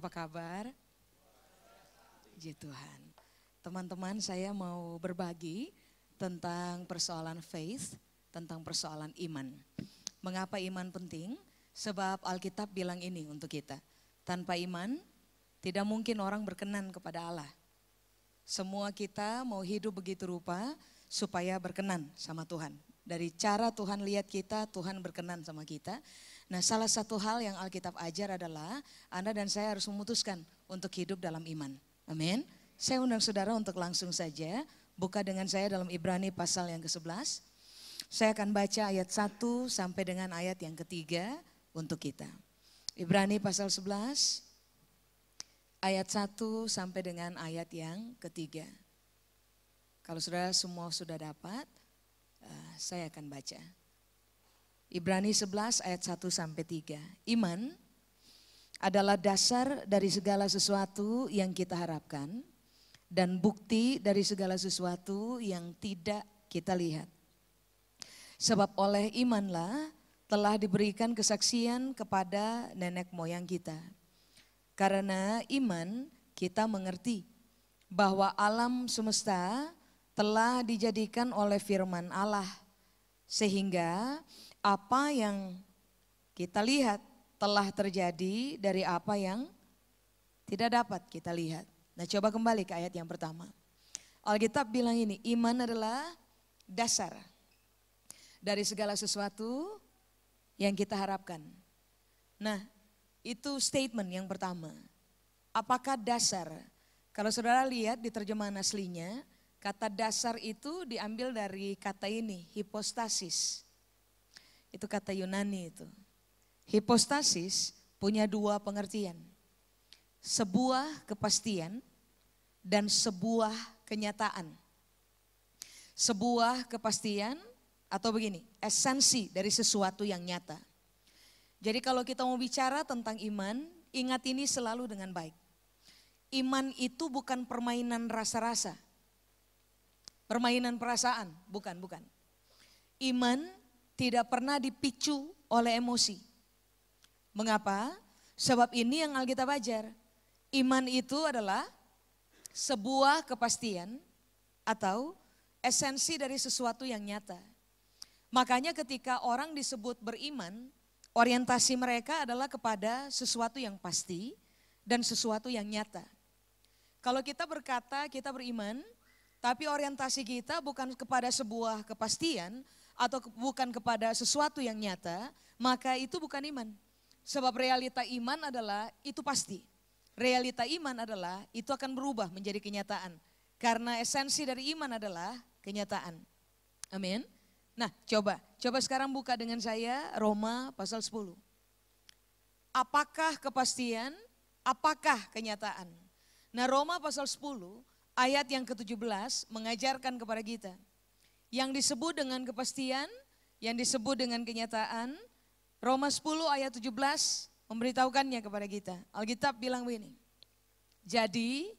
apa kabar? Puji Tuhan. Teman-teman saya mau berbagi tentang persoalan faith, tentang persoalan iman. Mengapa iman penting? Sebab Alkitab bilang ini untuk kita. Tanpa iman, tidak mungkin orang berkenan kepada Allah. Semua kita mau hidup begitu rupa supaya berkenan sama Tuhan. Dari cara Tuhan lihat kita, Tuhan berkenan sama kita. Nah, salah satu hal yang Alkitab ajar adalah Anda dan saya harus memutuskan untuk hidup dalam iman. Amin. Saya undang saudara untuk langsung saja buka dengan saya dalam Ibrani pasal yang ke-11. Saya akan baca ayat 1 sampai dengan ayat yang ketiga untuk kita. Ibrani pasal 11 ayat 1 sampai dengan ayat yang ketiga. Kalau saudara semua sudah dapat, eh, saya akan baca. Ibrani 11 ayat 1 sampai 3. Iman adalah dasar dari segala sesuatu yang kita harapkan dan bukti dari segala sesuatu yang tidak kita lihat. Sebab oleh imanlah telah diberikan kesaksian kepada nenek moyang kita. Karena iman kita mengerti bahwa alam semesta telah dijadikan oleh firman Allah sehingga apa yang kita lihat telah terjadi dari apa yang tidak dapat kita lihat. Nah coba kembali ke ayat yang pertama. Alkitab bilang ini, iman adalah dasar dari segala sesuatu yang kita harapkan. Nah itu statement yang pertama. Apakah dasar? Kalau saudara lihat di terjemahan aslinya, kata dasar itu diambil dari kata ini, hipostasis. Itu kata Yunani itu. Hipostasis punya dua pengertian. Sebuah kepastian dan sebuah kenyataan. Sebuah kepastian atau begini, esensi dari sesuatu yang nyata. Jadi kalau kita mau bicara tentang iman, ingat ini selalu dengan baik. Iman itu bukan permainan rasa-rasa. Permainan perasaan, bukan, bukan. Iman tidak pernah dipicu oleh emosi. Mengapa? Sebab ini yang Alkitab ajar. Iman itu adalah sebuah kepastian atau esensi dari sesuatu yang nyata. Makanya ketika orang disebut beriman, orientasi mereka adalah kepada sesuatu yang pasti dan sesuatu yang nyata. Kalau kita berkata kita beriman, tapi orientasi kita bukan kepada sebuah kepastian, atau bukan kepada sesuatu yang nyata, maka itu bukan iman. Sebab realita iman adalah itu pasti. Realita iman adalah itu akan berubah menjadi kenyataan. Karena esensi dari iman adalah kenyataan. Amin. Nah, coba. Coba sekarang buka dengan saya Roma pasal 10. Apakah kepastian? Apakah kenyataan? Nah, Roma pasal 10 ayat yang ke-17 mengajarkan kepada kita yang disebut dengan kepastian, yang disebut dengan kenyataan. Roma 10 ayat 17 memberitahukannya kepada kita. Alkitab bilang begini, jadi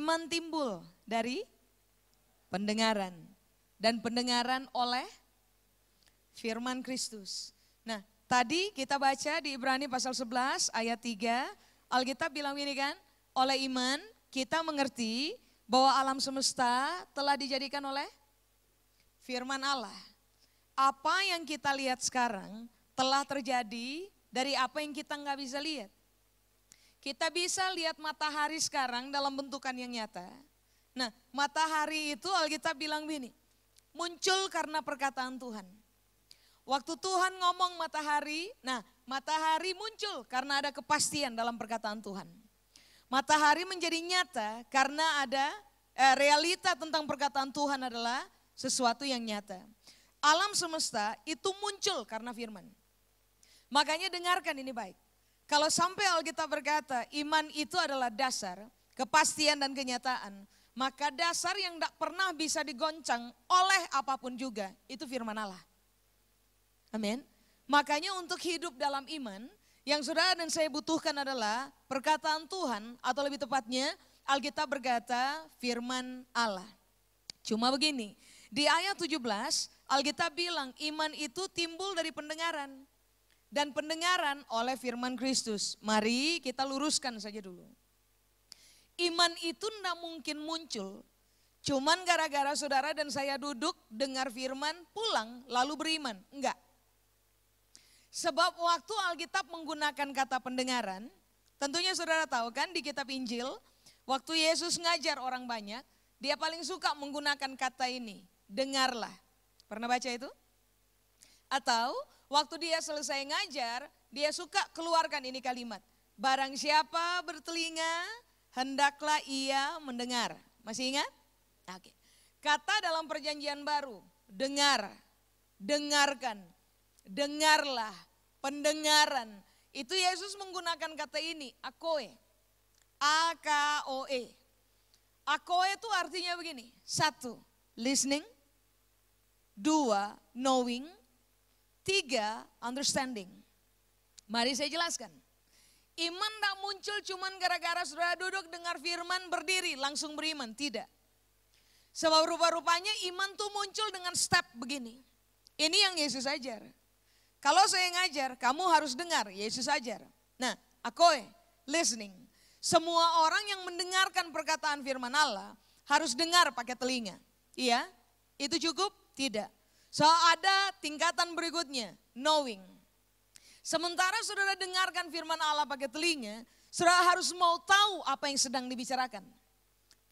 iman timbul dari pendengaran dan pendengaran oleh firman Kristus. Nah, tadi kita baca di Ibrani pasal 11 ayat 3, Alkitab bilang ini kan, oleh iman kita mengerti bahwa alam semesta telah dijadikan oleh firman Allah. Apa yang kita lihat sekarang telah terjadi dari apa yang kita nggak bisa lihat. Kita bisa lihat matahari sekarang dalam bentukan yang nyata. Nah, matahari itu Alkitab bilang begini muncul karena perkataan Tuhan. Waktu Tuhan ngomong matahari, nah matahari muncul karena ada kepastian dalam perkataan Tuhan. Matahari menjadi nyata karena ada eh, realita tentang perkataan Tuhan adalah sesuatu yang nyata. Alam semesta itu muncul karena firman. Makanya dengarkan ini baik. Kalau sampai Alkitab berkata iman itu adalah dasar, kepastian dan kenyataan, maka dasar yang tidak pernah bisa digoncang oleh apapun juga itu firman Allah. Amin. Makanya untuk hidup dalam iman, yang saudara dan saya butuhkan adalah perkataan Tuhan atau lebih tepatnya Alkitab berkata firman Allah. Cuma begini, di ayat 17, Alkitab bilang iman itu timbul dari pendengaran. Dan pendengaran oleh firman Kristus. Mari kita luruskan saja dulu. Iman itu tidak mungkin muncul. Cuman gara-gara saudara dan saya duduk, dengar firman, pulang, lalu beriman. Enggak. Sebab waktu Alkitab menggunakan kata pendengaran, tentunya saudara tahu kan di kitab Injil, waktu Yesus ngajar orang banyak, dia paling suka menggunakan kata ini, dengarlah. Pernah baca itu? Atau waktu dia selesai ngajar, dia suka keluarkan ini kalimat. Barang siapa bertelinga, hendaklah ia mendengar. Masih ingat? Oke. Kata dalam perjanjian baru, dengar, dengarkan, dengarlah, pendengaran. Itu Yesus menggunakan kata ini, akoe. A-K-O-E. Akoe itu artinya begini, satu, listening, dua knowing, tiga understanding. Mari saya jelaskan. Iman tak muncul cuman gara-gara saudara duduk dengar firman berdiri langsung beriman, tidak. Sebab rupa-rupanya iman tuh muncul dengan step begini. Ini yang Yesus ajar. Kalau saya ngajar, kamu harus dengar, Yesus ajar. Nah, akoe, listening. Semua orang yang mendengarkan perkataan firman Allah harus dengar pakai telinga. Iya? Itu cukup? Tidak. So ada tingkatan berikutnya, knowing. Sementara saudara dengarkan firman Allah pakai telinga, saudara harus mau tahu apa yang sedang dibicarakan.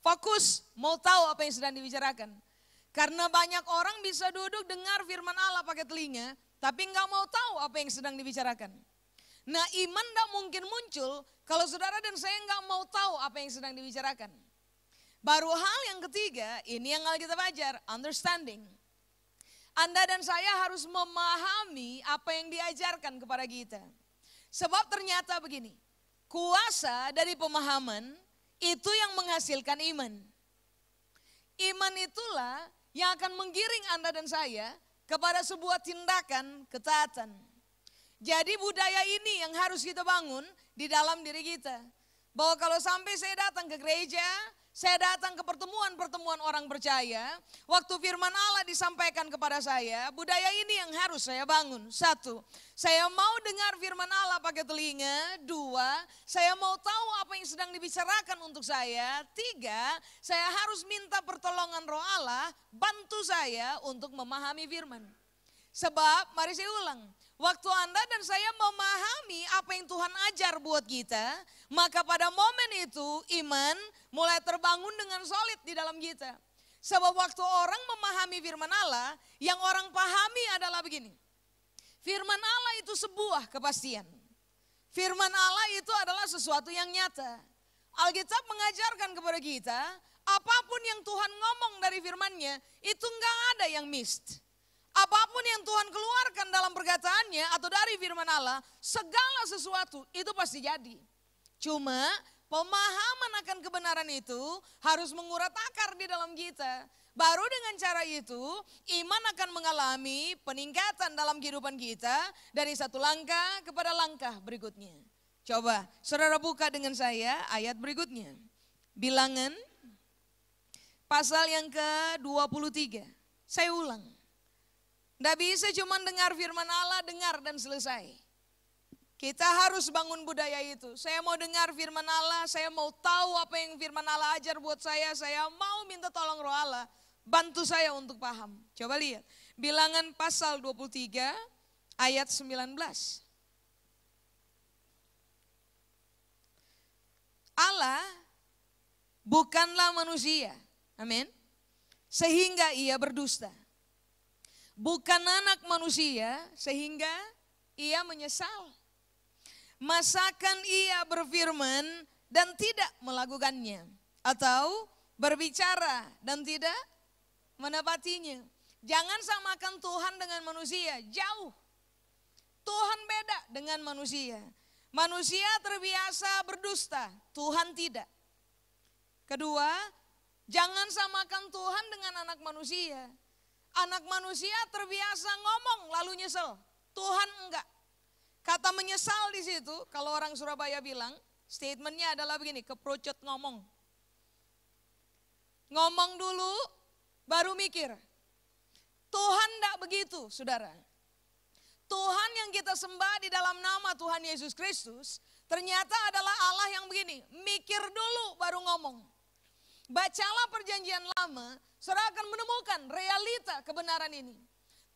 Fokus, mau tahu apa yang sedang dibicarakan. Karena banyak orang bisa duduk dengar firman Allah pakai telinga, tapi nggak mau tahu apa yang sedang dibicarakan. Nah iman tidak mungkin muncul kalau saudara dan saya nggak mau tahu apa yang sedang dibicarakan. Baru hal yang ketiga, ini yang kita belajar, understanding. Anda dan saya harus memahami apa yang diajarkan kepada kita. Sebab ternyata begini, kuasa dari pemahaman itu yang menghasilkan iman. Iman itulah yang akan menggiring Anda dan saya kepada sebuah tindakan ketaatan. Jadi budaya ini yang harus kita bangun di dalam diri kita. Bahwa kalau sampai saya datang ke gereja, saya datang ke pertemuan-pertemuan orang percaya. Waktu firman Allah disampaikan kepada saya, budaya ini yang harus saya bangun. Satu, saya mau dengar firman Allah pakai telinga. Dua, saya mau tahu apa yang sedang dibicarakan untuk saya. Tiga, saya harus minta pertolongan roh Allah, bantu saya untuk memahami firman. Sebab, mari saya ulang, Waktu Anda dan saya memahami apa yang Tuhan ajar buat kita, maka pada momen itu iman mulai terbangun dengan solid di dalam kita. Sebab waktu orang memahami firman Allah, yang orang pahami adalah begini. Firman Allah itu sebuah kepastian. Firman Allah itu adalah sesuatu yang nyata. Alkitab mengajarkan kepada kita, apapun yang Tuhan ngomong dari firmannya, itu enggak ada yang missed. Apapun yang Tuhan keluarkan dalam perkataannya atau dari firman Allah, segala sesuatu itu pasti jadi. Cuma pemahaman akan kebenaran itu harus mengurat akar di dalam kita. Baru dengan cara itu, iman akan mengalami peningkatan dalam kehidupan kita dari satu langkah kepada langkah berikutnya. Coba, saudara buka dengan saya ayat berikutnya. Bilangan pasal yang ke-23. Saya ulang. Tidak bisa cuma dengar firman Allah, dengar dan selesai. Kita harus bangun budaya itu. Saya mau dengar firman Allah, saya mau tahu apa yang firman Allah ajar buat saya, saya mau minta tolong roh Allah, bantu saya untuk paham. Coba lihat, bilangan pasal 23 ayat 19. Allah bukanlah manusia, amin, sehingga ia berdusta bukan anak manusia sehingga ia menyesal. Masakan ia berfirman dan tidak melakukannya atau berbicara dan tidak menepatinya. Jangan samakan Tuhan dengan manusia, jauh. Tuhan beda dengan manusia. Manusia terbiasa berdusta, Tuhan tidak. Kedua, jangan samakan Tuhan dengan anak manusia. Anak manusia terbiasa ngomong lalu nyesel. Tuhan enggak. Kata menyesal di situ, kalau orang Surabaya bilang, statementnya adalah begini, keprocut ngomong. Ngomong dulu, baru mikir. Tuhan enggak begitu, saudara. Tuhan yang kita sembah di dalam nama Tuhan Yesus Kristus, ternyata adalah Allah yang begini, mikir dulu baru ngomong. Bacalah perjanjian lama, Saudara akan menemukan realita kebenaran ini.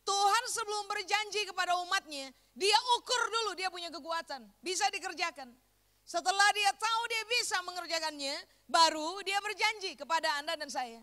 Tuhan sebelum berjanji kepada umatnya, dia ukur dulu dia punya kekuatan, bisa dikerjakan. Setelah dia tahu dia bisa mengerjakannya, baru dia berjanji kepada Anda dan saya.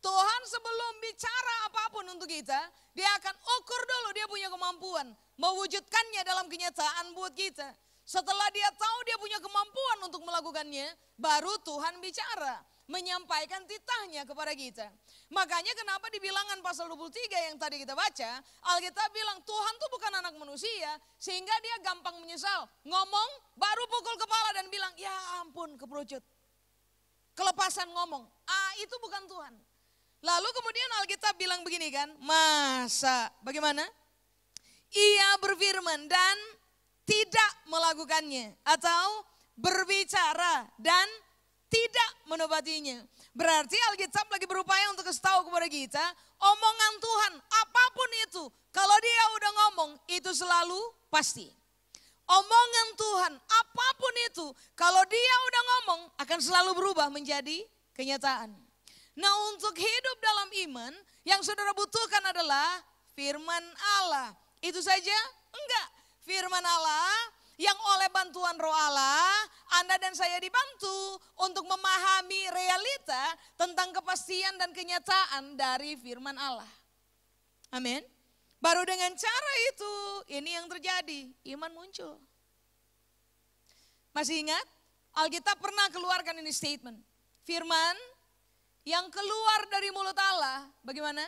Tuhan sebelum bicara apapun untuk kita, dia akan ukur dulu dia punya kemampuan, mewujudkannya dalam kenyataan buat kita. Setelah dia tahu dia punya kemampuan untuk melakukannya, baru Tuhan bicara, menyampaikan titahnya kepada kita. Makanya kenapa di bilangan pasal 23 yang tadi kita baca, Alkitab bilang Tuhan tuh bukan anak manusia, sehingga dia gampang menyesal. Ngomong baru pukul kepala dan bilang, ya ampun keperucut. Kelepasan ngomong, ah itu bukan Tuhan. Lalu kemudian Alkitab bilang begini kan, masa bagaimana? Ia berfirman dan tidak melakukannya atau berbicara dan tidak menobatinya. Berarti Alkitab lagi berupaya untuk kasih tahu kepada kita, omongan Tuhan apapun itu, kalau dia udah ngomong itu selalu pasti. Omongan Tuhan apapun itu, kalau dia udah ngomong akan selalu berubah menjadi kenyataan. Nah untuk hidup dalam iman yang saudara butuhkan adalah firman Allah. Itu saja? Enggak. Firman Allah yang oleh bantuan roh Allah, Anda dan saya dibantu untuk memahami realita tentang kepastian dan kenyataan dari firman Allah. Amin. Baru dengan cara itu, ini yang terjadi, iman muncul. Masih ingat? Alkitab pernah keluarkan ini statement. Firman yang keluar dari mulut Allah, bagaimana?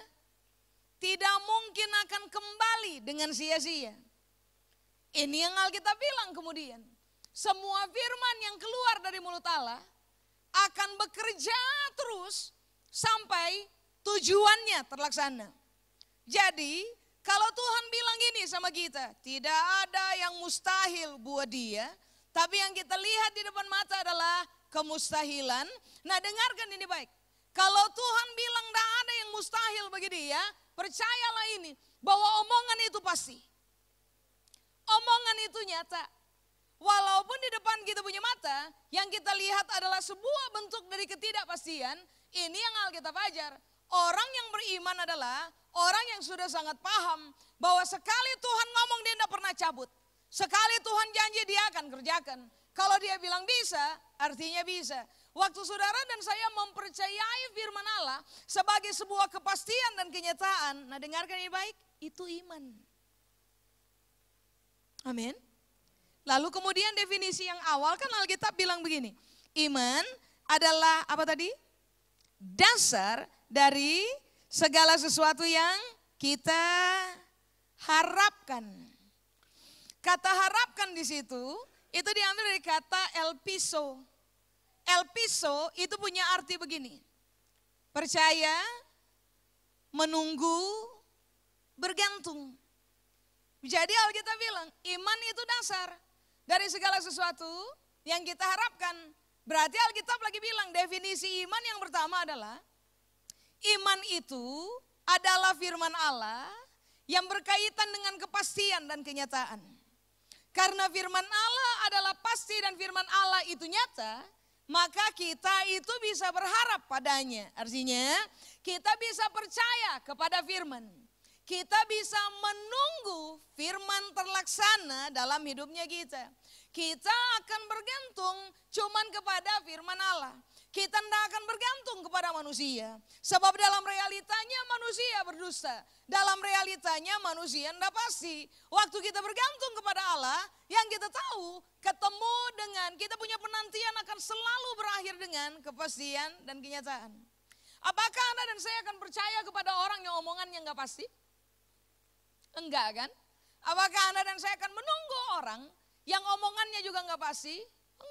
Tidak mungkin akan kembali dengan sia-sia ini yang Alkitab bilang kemudian. Semua firman yang keluar dari mulut Allah akan bekerja terus sampai tujuannya terlaksana. Jadi kalau Tuhan bilang gini sama kita, tidak ada yang mustahil buat dia, tapi yang kita lihat di depan mata adalah kemustahilan. Nah dengarkan ini baik. Kalau Tuhan bilang tidak ada yang mustahil bagi dia, percayalah ini bahwa omongan itu pasti. Omongan itu nyata. Walaupun di depan kita punya mata, yang kita lihat adalah sebuah bentuk dari ketidakpastian, ini yang Alkitab ajar. Orang yang beriman adalah orang yang sudah sangat paham bahwa sekali Tuhan ngomong dia tidak pernah cabut. Sekali Tuhan janji dia akan kerjakan. Kalau dia bilang bisa, artinya bisa. Waktu saudara dan saya mempercayai firman Allah sebagai sebuah kepastian dan kenyataan. Nah dengarkan ini baik, itu iman. Amin. Lalu kemudian definisi yang awal kan Alkitab bilang begini. Iman adalah apa tadi? Dasar dari segala sesuatu yang kita harapkan. Kata harapkan di situ itu diambil dari kata elpiso. Elpiso itu punya arti begini. Percaya, menunggu, bergantung. Jadi Alkitab bilang, iman itu dasar dari segala sesuatu yang kita harapkan. Berarti Alkitab lagi bilang, definisi iman yang pertama adalah, iman itu adalah firman Allah yang berkaitan dengan kepastian dan kenyataan. Karena firman Allah adalah pasti dan firman Allah itu nyata, maka kita itu bisa berharap padanya. Artinya, kita bisa percaya kepada firman. Kita bisa menunggu firman terlaksana dalam hidupnya kita. Kita akan bergantung cuman kepada firman Allah. Kita tidak akan bergantung kepada manusia. Sebab dalam realitanya manusia berdusta. Dalam realitanya manusia tidak pasti. Waktu kita bergantung kepada Allah, yang kita tahu ketemu dengan, kita punya penantian akan selalu berakhir dengan kepastian dan kenyataan. Apakah Anda dan saya akan percaya kepada orang yang omongannya nggak pasti? Enggak kan? Apakah Anda dan saya akan menunggu orang yang omongannya juga enggak pasti?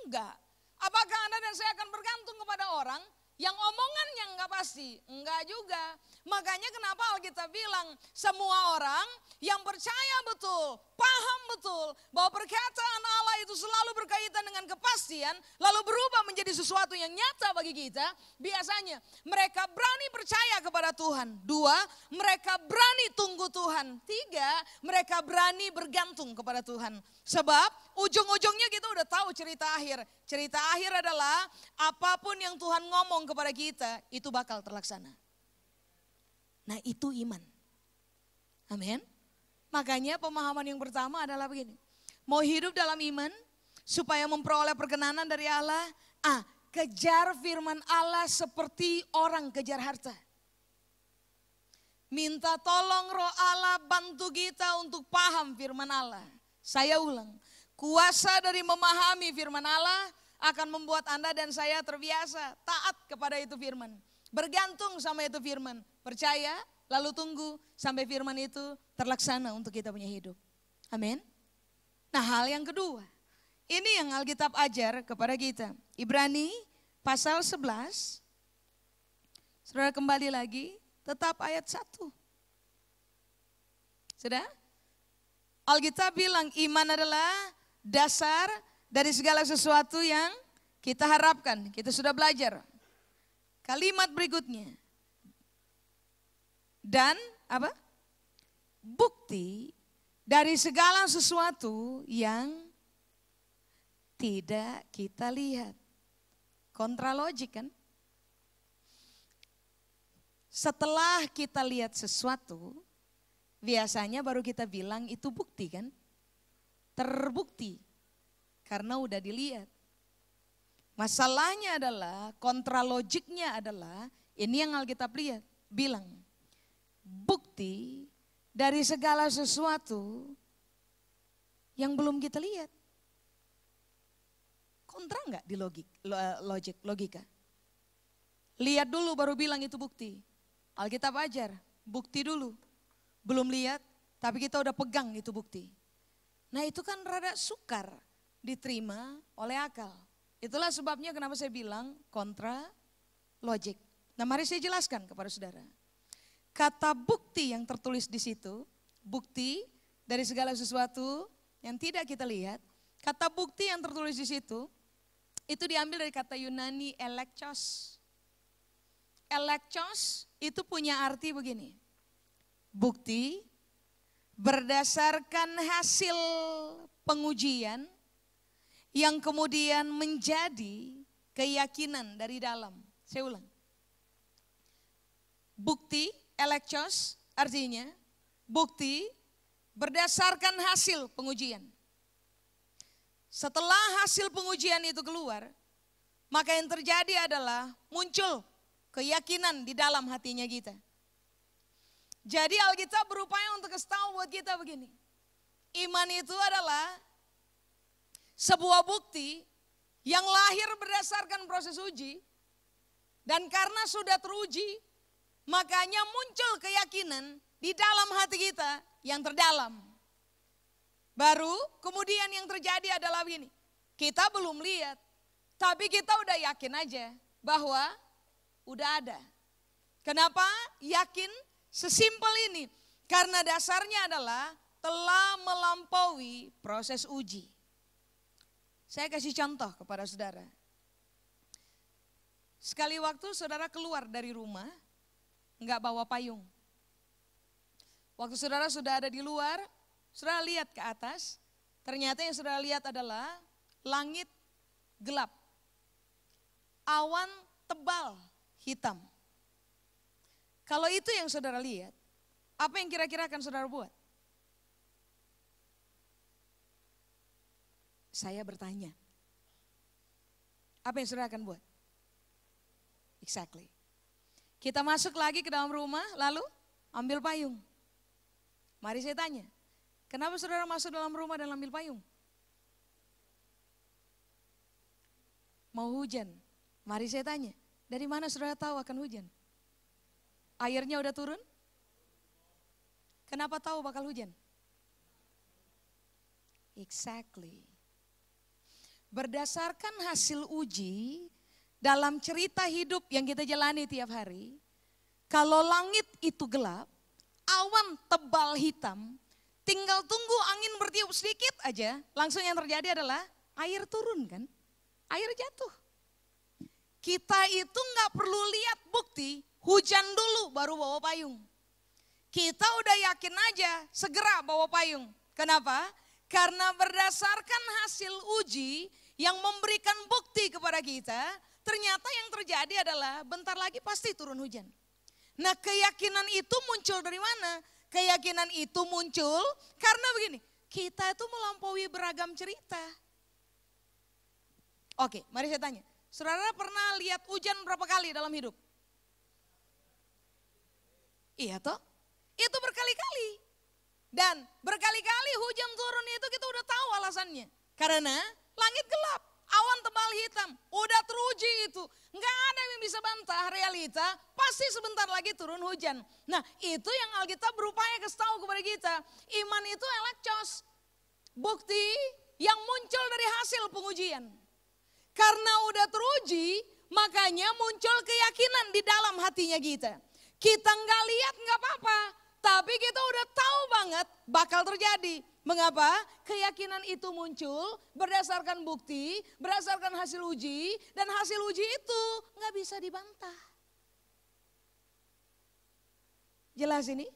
Enggak. Apakah Anda dan saya akan bergantung kepada orang yang omongannya enggak pasti, enggak juga. Makanya kenapa Alkitab bilang semua orang yang percaya betul, paham betul bahwa perkataan Allah itu selalu berkaitan dengan kepastian, lalu berubah menjadi sesuatu yang nyata bagi kita, biasanya mereka berani percaya kepada Tuhan. Dua, mereka berani tunggu Tuhan. Tiga, mereka berani bergantung kepada Tuhan. Sebab ujung-ujungnya kita udah tahu cerita akhir. Cerita akhir adalah apapun yang Tuhan ngomong kepada kita, itu bakal terlaksana. Nah itu iman. Amin. Makanya pemahaman yang pertama adalah begini. Mau hidup dalam iman, supaya memperoleh perkenanan dari Allah. Ah, kejar firman Allah seperti orang kejar harta. Minta tolong roh Allah bantu kita untuk paham firman Allah. Saya ulang, kuasa dari memahami firman Allah akan membuat Anda dan saya terbiasa taat kepada itu firman. Bergantung sama itu firman. Percaya, lalu tunggu sampai firman itu terlaksana untuk kita punya hidup. Amin. Nah hal yang kedua, ini yang Alkitab ajar kepada kita. Ibrani pasal 11, saudara kembali lagi, tetap ayat 1. Sudah? Alkitab bilang iman adalah dasar dari segala sesuatu yang kita harapkan. Kita sudah belajar. Kalimat berikutnya. Dan apa? Bukti dari segala sesuatu yang tidak kita lihat. Kontralogik kan? Setelah kita lihat sesuatu, biasanya baru kita bilang itu bukti kan? Terbukti karena udah dilihat. Masalahnya adalah, kontra logiknya adalah, ini yang Alkitab lihat, bilang, bukti dari segala sesuatu yang belum kita lihat. Kontra nggak di logik, eh, logik, logika? Lihat dulu baru bilang itu bukti. Alkitab ajar, bukti dulu. Belum lihat, tapi kita udah pegang itu bukti. Nah itu kan rada sukar diterima oleh akal. Itulah sebabnya kenapa saya bilang kontra logik. Nah mari saya jelaskan kepada saudara. Kata bukti yang tertulis di situ, bukti dari segala sesuatu yang tidak kita lihat, kata bukti yang tertulis di situ, itu diambil dari kata Yunani elekchos. Elekchos itu punya arti begini, bukti berdasarkan hasil pengujian yang kemudian menjadi keyakinan dari dalam. Saya ulang. Bukti, elektos artinya bukti berdasarkan hasil pengujian. Setelah hasil pengujian itu keluar, maka yang terjadi adalah muncul keyakinan di dalam hatinya kita. Jadi Alkitab berupaya untuk kasih tahu buat kita begini. Iman itu adalah sebuah bukti yang lahir berdasarkan proses uji dan karena sudah teruji makanya muncul keyakinan di dalam hati kita yang terdalam. Baru kemudian yang terjadi adalah ini. Kita belum lihat, tapi kita udah yakin aja bahwa udah ada. Kenapa yakin sesimpel ini? Karena dasarnya adalah telah melampaui proses uji. Saya kasih contoh kepada saudara. Sekali waktu saudara keluar dari rumah, nggak bawa payung. Waktu saudara sudah ada di luar, saudara lihat ke atas, ternyata yang saudara lihat adalah langit gelap, awan tebal hitam. Kalau itu yang saudara lihat, apa yang kira-kira akan saudara buat? Saya bertanya. Apa yang saudara akan buat? Exactly. Kita masuk lagi ke dalam rumah, lalu ambil payung. Mari saya tanya, kenapa saudara masuk dalam rumah dan ambil payung? Mau hujan, mari saya tanya, dari mana saudara tahu akan hujan? Airnya udah turun? Kenapa tahu bakal hujan? Exactly. Berdasarkan hasil uji dalam cerita hidup yang kita jalani tiap hari, kalau langit itu gelap, awan tebal hitam, tinggal tunggu angin bertiup sedikit aja, langsung yang terjadi adalah air turun kan? Air jatuh. Kita itu nggak perlu lihat bukti, hujan dulu baru bawa payung. Kita udah yakin aja segera bawa payung. Kenapa? Karena berdasarkan hasil uji yang memberikan bukti kepada kita, ternyata yang terjadi adalah bentar lagi pasti turun hujan. Nah keyakinan itu muncul dari mana? Keyakinan itu muncul karena begini, kita itu melampaui beragam cerita. Oke, mari saya tanya. Saudara pernah lihat hujan berapa kali dalam hidup? Iya toh? Itu berkali-kali. Dan berkali-kali hujan turun itu kita udah tahu alasannya. Karena langit gelap, awan tebal hitam, udah teruji itu. Nggak ada yang bisa bantah realita, pasti sebentar lagi turun hujan. Nah itu yang Alkitab berupaya kasih tahu kepada kita. Iman itu elekcos, bukti yang muncul dari hasil pengujian. Karena udah teruji, makanya muncul keyakinan di dalam hatinya kita. Kita nggak lihat nggak apa-apa, tapi kita udah tahu banget bakal terjadi. Mengapa? Keyakinan itu muncul berdasarkan bukti, berdasarkan hasil uji, dan hasil uji itu nggak bisa dibantah. Jelas ini?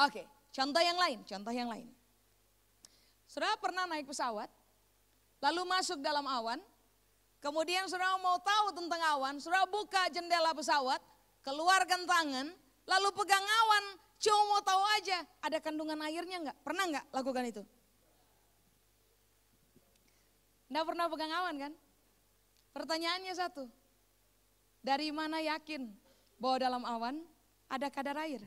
Oke, contoh yang lain, contoh yang lain. Saudara pernah naik pesawat, lalu masuk dalam awan, kemudian saudara mau tahu tentang awan, saudara buka jendela pesawat, keluarkan tangan, lalu pegang awan, Cuma mau tahu aja, ada kandungan airnya nggak? Pernah nggak lakukan itu? Nggak pernah pegang awan kan? Pertanyaannya satu, dari mana yakin bahwa dalam awan ada kadar air?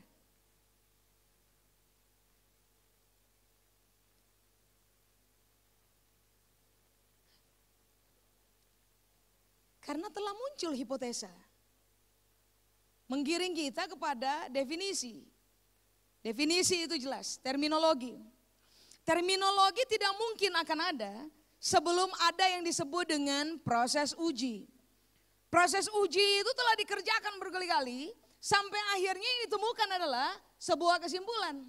Karena telah muncul hipotesa. Menggiring kita kepada definisi. Definisi itu jelas, terminologi. Terminologi tidak mungkin akan ada sebelum ada yang disebut dengan proses uji. Proses uji itu telah dikerjakan berkali-kali sampai akhirnya yang ditemukan adalah sebuah kesimpulan.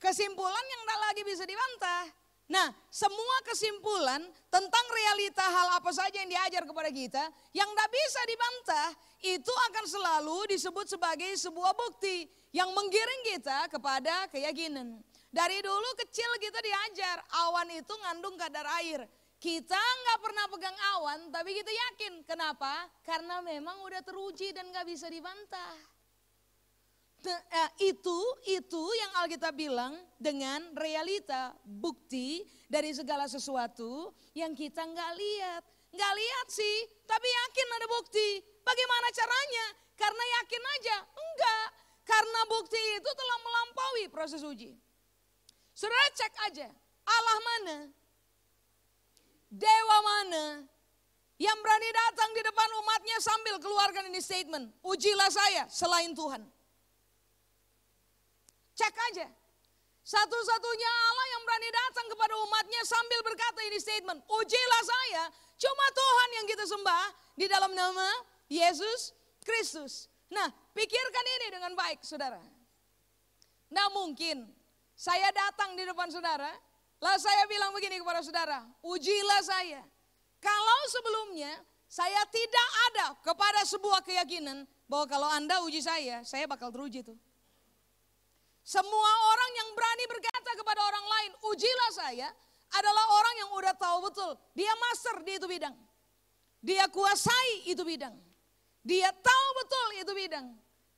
Kesimpulan yang tak lagi bisa dibantah Nah, semua kesimpulan tentang realita hal apa saja yang diajar kepada kita, yang tidak bisa dibantah, itu akan selalu disebut sebagai sebuah bukti yang menggiring kita kepada keyakinan. Dari dulu kecil kita diajar, awan itu ngandung kadar air. Kita nggak pernah pegang awan, tapi kita yakin. Kenapa? Karena memang udah teruji dan nggak bisa dibantah. Nah, eh, itu itu yang Alkitab bilang dengan realita bukti dari segala sesuatu yang kita nggak lihat nggak lihat sih tapi yakin ada bukti bagaimana caranya karena yakin aja enggak karena bukti itu telah melampaui proses uji saudara cek aja Allah mana dewa mana yang berani datang di depan umatnya sambil keluarkan ini statement ujilah saya selain Tuhan Cek aja. Satu-satunya Allah yang berani datang kepada umatnya sambil berkata ini statement. Ujilah saya, cuma Tuhan yang kita sembah di dalam nama Yesus Kristus. Nah, pikirkan ini dengan baik saudara. Nah mungkin saya datang di depan saudara, lalu saya bilang begini kepada saudara, ujilah saya. Kalau sebelumnya saya tidak ada kepada sebuah keyakinan bahwa kalau Anda uji saya, saya bakal teruji tuh. Semua orang yang berani berkata kepada orang lain, ujilah saya, adalah orang yang udah tahu betul. Dia master di itu bidang. Dia kuasai itu bidang. Dia tahu betul itu bidang.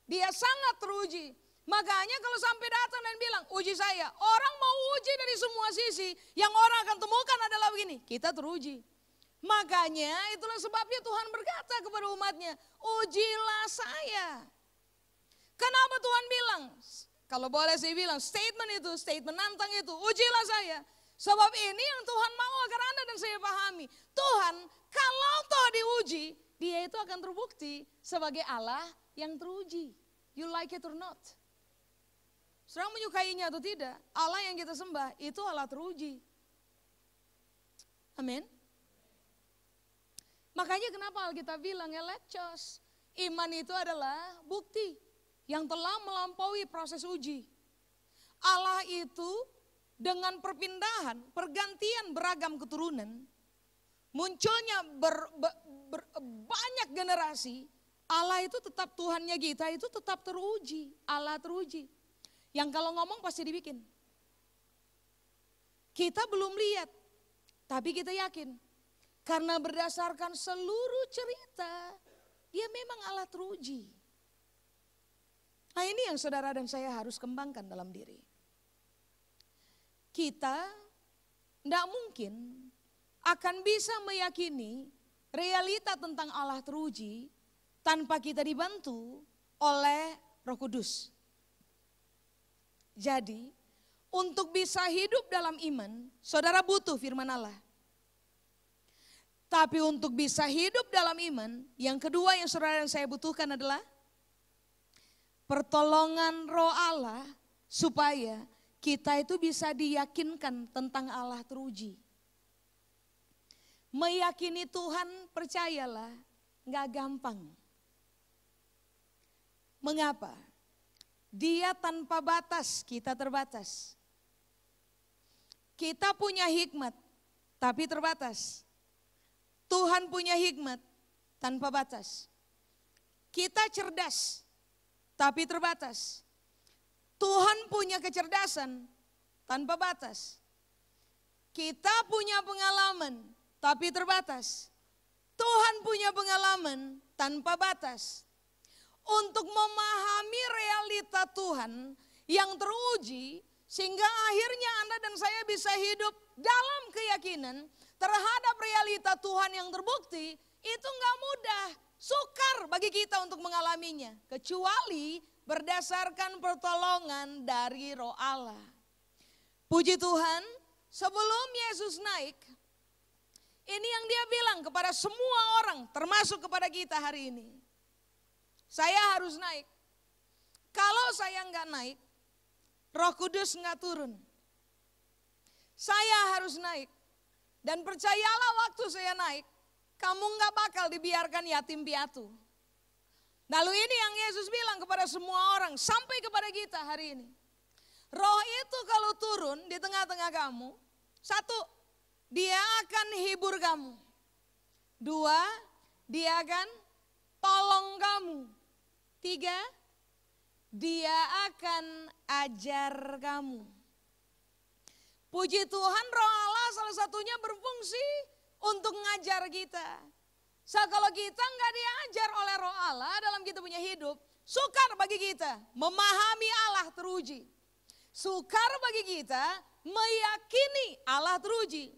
Dia sangat teruji. Makanya kalau sampai datang dan bilang, uji saya. Orang mau uji dari semua sisi. Yang orang akan temukan adalah begini, kita teruji. Makanya itulah sebabnya Tuhan berkata kepada umatnya, ujilah saya. Kenapa Tuhan bilang? Kalau boleh saya bilang, statement itu, statement nantang itu, ujilah saya. Sebab ini yang Tuhan mau agar Anda dan saya pahami. Tuhan kalau toh diuji, dia itu akan terbukti sebagai Allah yang teruji. You like it or not. Serang menyukainya atau tidak, Allah yang kita sembah itu Allah teruji. Amin. Makanya kenapa Alkitab bilang, electos. Ya, Iman itu adalah bukti yang telah melampaui proses uji. Allah itu dengan perpindahan, pergantian beragam keturunan, munculnya ber, ber, ber, banyak generasi, Allah itu tetap Tuhannya kita itu tetap teruji, Allah teruji. Yang kalau ngomong pasti dibikin. Kita belum lihat, tapi kita yakin. Karena berdasarkan seluruh cerita, dia memang Allah teruji. Nah ini yang saudara dan saya harus kembangkan dalam diri. Kita tidak mungkin akan bisa meyakini realita tentang Allah teruji tanpa kita dibantu oleh roh kudus. Jadi untuk bisa hidup dalam iman, saudara butuh firman Allah. Tapi untuk bisa hidup dalam iman, yang kedua yang saudara dan saya butuhkan adalah pertolongan roh Allah supaya kita itu bisa diyakinkan tentang Allah teruji. Meyakini Tuhan percayalah nggak gampang. Mengapa? Dia tanpa batas, kita terbatas. Kita punya hikmat, tapi terbatas. Tuhan punya hikmat tanpa batas. Kita cerdas, tapi terbatas. Tuhan punya kecerdasan tanpa batas. Kita punya pengalaman tapi terbatas. Tuhan punya pengalaman tanpa batas. Untuk memahami realita Tuhan yang teruji sehingga akhirnya Anda dan saya bisa hidup dalam keyakinan terhadap realita Tuhan yang terbukti itu nggak mudah Sukar bagi kita untuk mengalaminya. Kecuali berdasarkan pertolongan dari roh Allah. Puji Tuhan, sebelum Yesus naik, ini yang dia bilang kepada semua orang, termasuk kepada kita hari ini. Saya harus naik. Kalau saya enggak naik, Roh Kudus enggak turun. Saya harus naik. Dan percayalah waktu saya naik, kamu nggak bakal dibiarkan yatim piatu. Lalu ini yang Yesus bilang kepada semua orang sampai kepada kita hari ini. Roh itu kalau turun di tengah-tengah kamu, satu, dia akan hibur kamu. Dua, dia akan tolong kamu. Tiga, dia akan ajar kamu. Puji Tuhan roh Allah salah satunya berfungsi untuk ngajar kita. So kalau kita nggak diajar oleh roh Allah dalam kita punya hidup, sukar bagi kita memahami Allah teruji. Sukar bagi kita meyakini Allah teruji.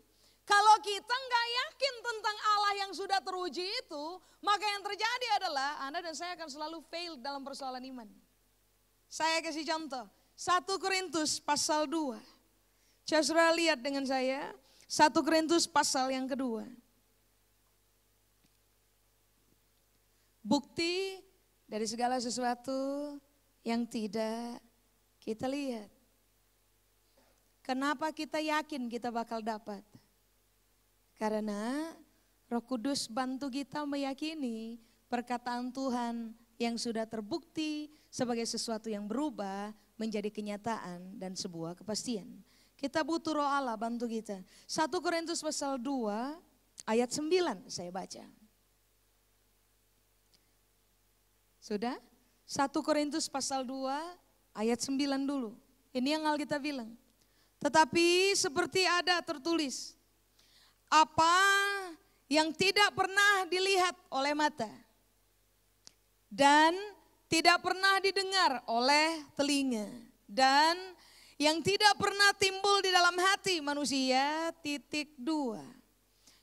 Kalau kita nggak yakin tentang Allah yang sudah teruji itu, maka yang terjadi adalah Anda dan saya akan selalu fail dalam persoalan iman. Saya kasih contoh, 1 Korintus pasal 2. Coba lihat dengan saya, 1 Korintus pasal yang kedua. Bukti dari segala sesuatu yang tidak kita lihat. Kenapa kita yakin kita bakal dapat? Karena Roh Kudus bantu kita meyakini perkataan Tuhan yang sudah terbukti sebagai sesuatu yang berubah menjadi kenyataan dan sebuah kepastian. Kita butuh roh Allah bantu kita. 1 Korintus pasal 2 ayat 9 saya baca. Sudah? 1 Korintus pasal 2 ayat 9 dulu. Ini yang kita bilang. Tetapi seperti ada tertulis. Apa yang tidak pernah dilihat oleh mata. Dan tidak pernah didengar oleh telinga. Dan yang tidak pernah timbul di dalam hati manusia titik dua.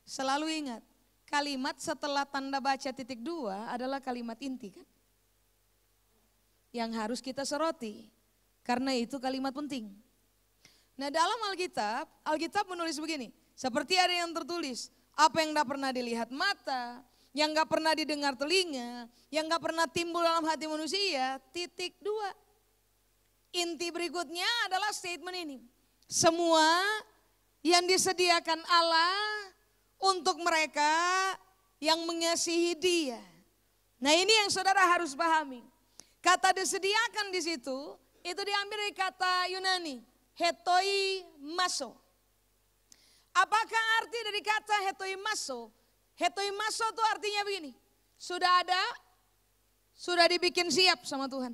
Selalu ingat, kalimat setelah tanda baca titik dua adalah kalimat inti kan? Yang harus kita soroti karena itu kalimat penting. Nah dalam Alkitab, Alkitab menulis begini, seperti ada yang tertulis, apa yang tidak pernah dilihat mata, yang gak pernah didengar telinga, yang gak pernah timbul dalam hati manusia, titik dua. Inti berikutnya adalah statement ini. Semua yang disediakan Allah untuk mereka yang mengasihi Dia. Nah, ini yang saudara harus pahami. Kata disediakan di situ itu diambil dari kata Yunani, hetoi maso. Apakah arti dari kata hetoi maso? Hetoi maso itu artinya begini, sudah ada, sudah dibikin siap sama Tuhan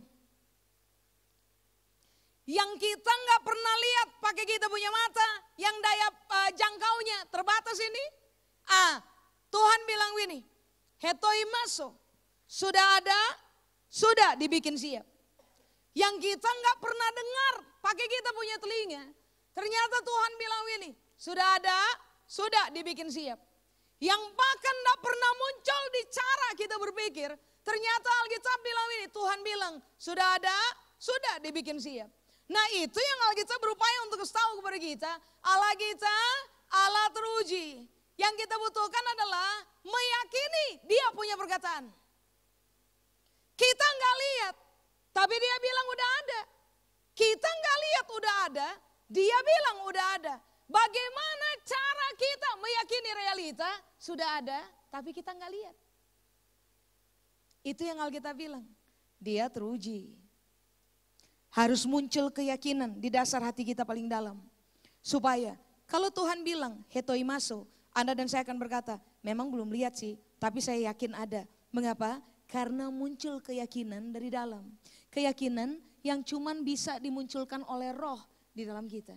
yang kita nggak pernah lihat pakai kita punya mata, yang daya uh, jangkaunya terbatas ini. Ah, Tuhan bilang ini, hetoi maso, sudah ada, sudah dibikin siap. Yang kita nggak pernah dengar, pakai kita punya telinga. Ternyata Tuhan bilang ini, sudah ada, sudah dibikin siap. Yang bahkan nggak pernah muncul di cara kita berpikir, ternyata Alkitab bilang ini, Tuhan bilang, sudah ada, sudah dibikin siap. Nah itu yang alkitab berupaya untuk kasih tahu kepada kita. Allah kita Allah teruji. Yang kita butuhkan adalah meyakini dia punya perkataan. Kita nggak lihat, tapi dia bilang udah ada. Kita nggak lihat udah ada, dia bilang udah ada. Bagaimana cara kita meyakini realita sudah ada, tapi kita nggak lihat. Itu yang Alkitab bilang. Dia teruji. Harus muncul keyakinan di dasar hati kita paling dalam. Supaya kalau Tuhan bilang hetoi masuk, Anda dan saya akan berkata, memang belum lihat sih, tapi saya yakin ada. Mengapa? Karena muncul keyakinan dari dalam. Keyakinan yang cuman bisa dimunculkan oleh roh di dalam kita.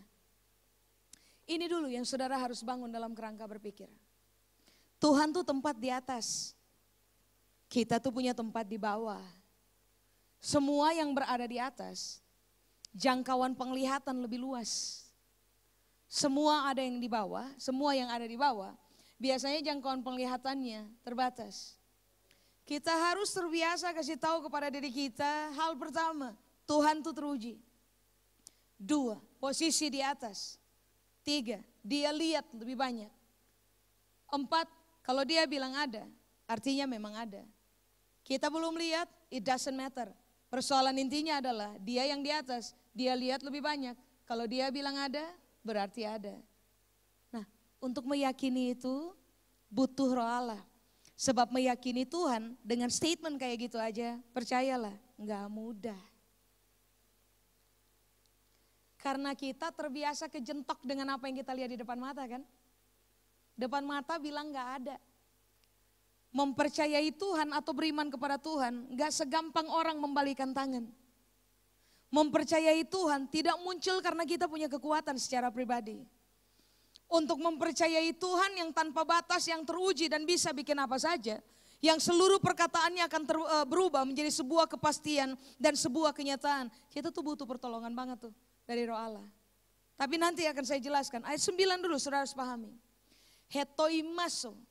Ini dulu yang saudara harus bangun dalam kerangka berpikir. Tuhan tuh tempat di atas. Kita tuh punya tempat di bawah. Semua yang berada di atas, jangkauan penglihatan lebih luas. Semua ada yang di bawah, semua yang ada di bawah, biasanya jangkauan penglihatannya terbatas. Kita harus terbiasa kasih tahu kepada diri kita, hal pertama, Tuhan tuh teruji. Dua, posisi di atas. Tiga, dia lihat lebih banyak. Empat, kalau dia bilang ada, artinya memang ada. Kita belum lihat, it doesn't matter. Persoalan intinya adalah dia yang di atas, dia lihat lebih banyak. Kalau dia bilang ada, berarti ada. Nah, untuk meyakini itu butuh roh Allah. Sebab meyakini Tuhan dengan statement kayak gitu aja, percayalah, nggak mudah. Karena kita terbiasa kejentok dengan apa yang kita lihat di depan mata kan. Depan mata bilang nggak ada, mempercayai Tuhan atau beriman kepada Tuhan, gak segampang orang membalikan tangan. Mempercayai Tuhan tidak muncul karena kita punya kekuatan secara pribadi. Untuk mempercayai Tuhan yang tanpa batas, yang teruji dan bisa bikin apa saja, yang seluruh perkataannya akan ter, uh, eh, berubah menjadi sebuah kepastian dan sebuah kenyataan. Kita tuh butuh pertolongan banget tuh dari roh Allah. Tapi nanti akan saya jelaskan. Ayat 9 dulu saudara harus pahami. Hetoi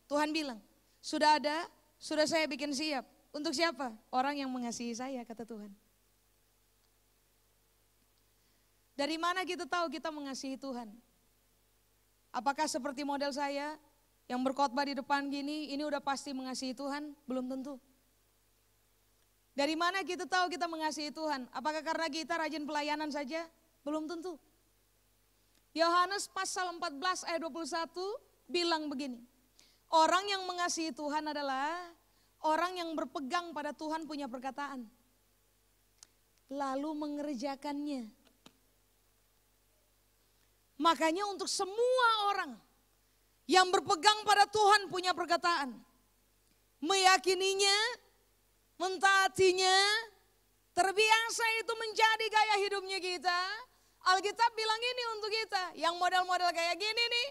Tuhan bilang, sudah ada, sudah saya bikin siap. Untuk siapa? Orang yang mengasihi saya, kata Tuhan. Dari mana kita tahu kita mengasihi Tuhan? Apakah seperti model saya yang berkhotbah di depan gini, ini udah pasti mengasihi Tuhan? Belum tentu. Dari mana kita tahu kita mengasihi Tuhan? Apakah karena kita rajin pelayanan saja? Belum tentu. Yohanes pasal 14 ayat 21 bilang begini. Orang yang mengasihi Tuhan adalah orang yang berpegang pada Tuhan punya perkataan. Lalu mengerjakannya. Makanya untuk semua orang yang berpegang pada Tuhan punya perkataan. Meyakininya, mentaatinya, terbiasa itu menjadi gaya hidupnya kita. Alkitab bilang ini untuk kita, yang model-model kayak gini nih,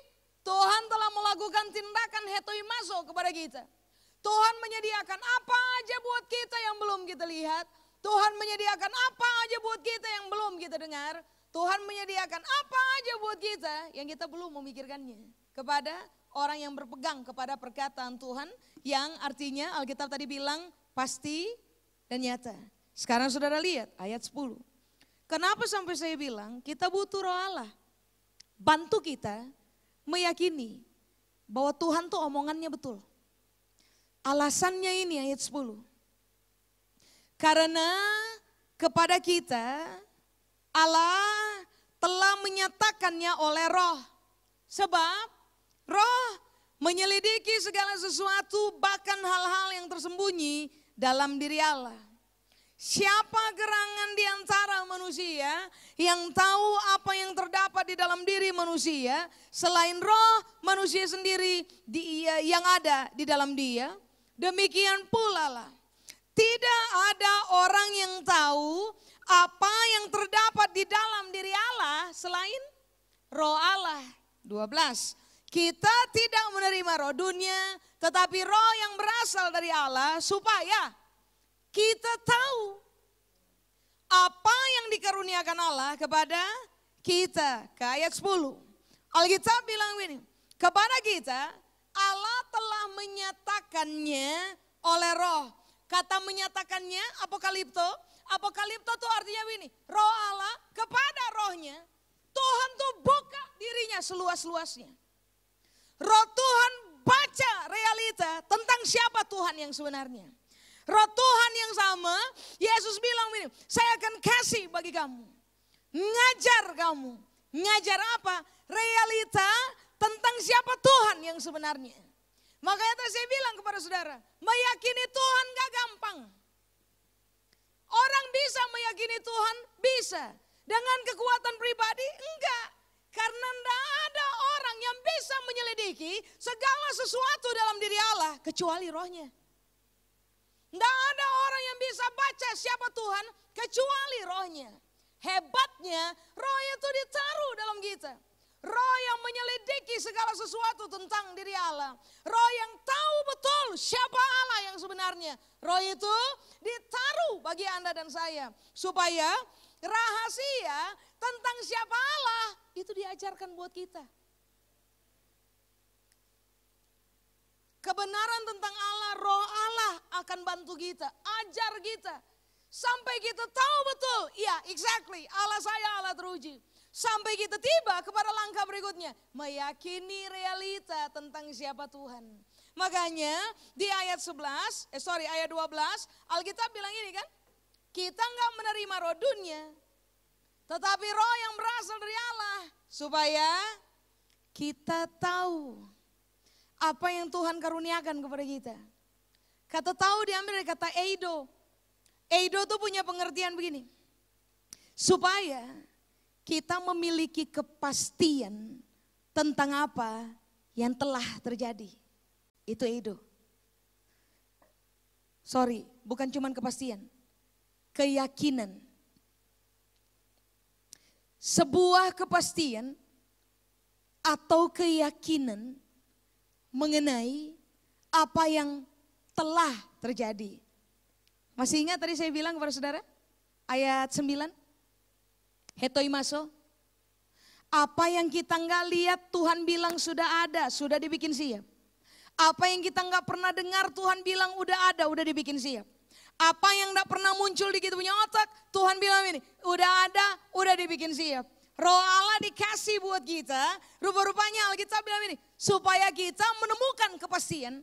Tuhan telah melakukan tindakan hetoi masuk kepada kita. Tuhan menyediakan apa aja buat kita yang belum kita lihat. Tuhan menyediakan apa aja buat kita yang belum kita dengar. Tuhan menyediakan apa aja buat kita yang kita belum memikirkannya. Kepada orang yang berpegang kepada perkataan Tuhan yang artinya Alkitab tadi bilang pasti dan nyata. Sekarang saudara lihat ayat 10. Kenapa sampai saya bilang kita butuh roh Allah. Bantu kita meyakini bahwa Tuhan tuh omongannya betul. Alasannya ini ayat 10. Karena kepada kita Allah telah menyatakannya oleh roh. Sebab roh menyelidiki segala sesuatu bahkan hal-hal yang tersembunyi dalam diri Allah. Siapa gerangan di antara manusia yang tahu apa yang terdapat di dalam diri manusia selain roh manusia sendiri dia iya, yang ada di dalam dia? Demikian pula lah. Tidak ada orang yang tahu apa yang terdapat di dalam diri Allah selain roh Allah. 12. Kita tidak menerima roh dunia, tetapi roh yang berasal dari Allah supaya kita tahu apa yang dikaruniakan Allah kepada kita. Ke ayat 10. Alkitab bilang ini, kepada kita Allah telah menyatakannya oleh roh. Kata menyatakannya apokalipto. Apokalipto itu artinya ini, roh Allah kepada rohnya. Tuhan tuh buka dirinya seluas-luasnya. Roh Tuhan baca realita tentang siapa Tuhan yang sebenarnya. Roh Tuhan yang sama, Yesus bilang ini, saya akan kasih bagi kamu. Ngajar kamu. Ngajar apa? Realita tentang siapa Tuhan yang sebenarnya. Makanya tadi saya bilang kepada saudara, meyakini Tuhan gak gampang. Orang bisa meyakini Tuhan? Bisa. Dengan kekuatan pribadi? Enggak. Karena enggak ada orang yang bisa menyelidiki segala sesuatu dalam diri Allah kecuali rohnya. Tidak ada orang yang bisa baca siapa Tuhan kecuali rohnya. Hebatnya roh itu ditaruh dalam kita. Roh yang menyelidiki segala sesuatu tentang diri Allah. Roh yang tahu betul siapa Allah yang sebenarnya. Roh itu ditaruh bagi Anda dan saya. Supaya rahasia tentang siapa Allah itu diajarkan buat kita. Kebenaran tentang Allah, roh Allah akan bantu kita, ajar kita. Sampai kita tahu betul, ya exactly, Allah saya Allah teruji. Sampai kita tiba kepada langkah berikutnya, meyakini realita tentang siapa Tuhan. Makanya di ayat 11, eh sorry ayat 12, Alkitab bilang ini kan, kita nggak menerima roh dunia, tetapi roh yang berasal dari Allah supaya kita tahu apa yang Tuhan karuniakan kepada kita. Kata tahu diambil dari kata eido. Eido itu punya pengertian begini. Supaya kita memiliki kepastian tentang apa yang telah terjadi. Itu eido. Sorry, bukan cuman kepastian. Keyakinan. Sebuah kepastian atau keyakinan mengenai apa yang telah terjadi. Masih ingat tadi saya bilang kepada saudara? Ayat 9. maso Apa yang kita nggak lihat Tuhan bilang sudah ada, sudah dibikin siap. Apa yang kita nggak pernah dengar Tuhan bilang udah ada, udah dibikin siap. Apa yang nggak pernah muncul di kita punya otak, Tuhan bilang ini, udah ada, udah dibikin siap Roh Allah dikasih buat kita, rupa-rupanya Alkitab bilang ini, supaya kita menemukan kepastian,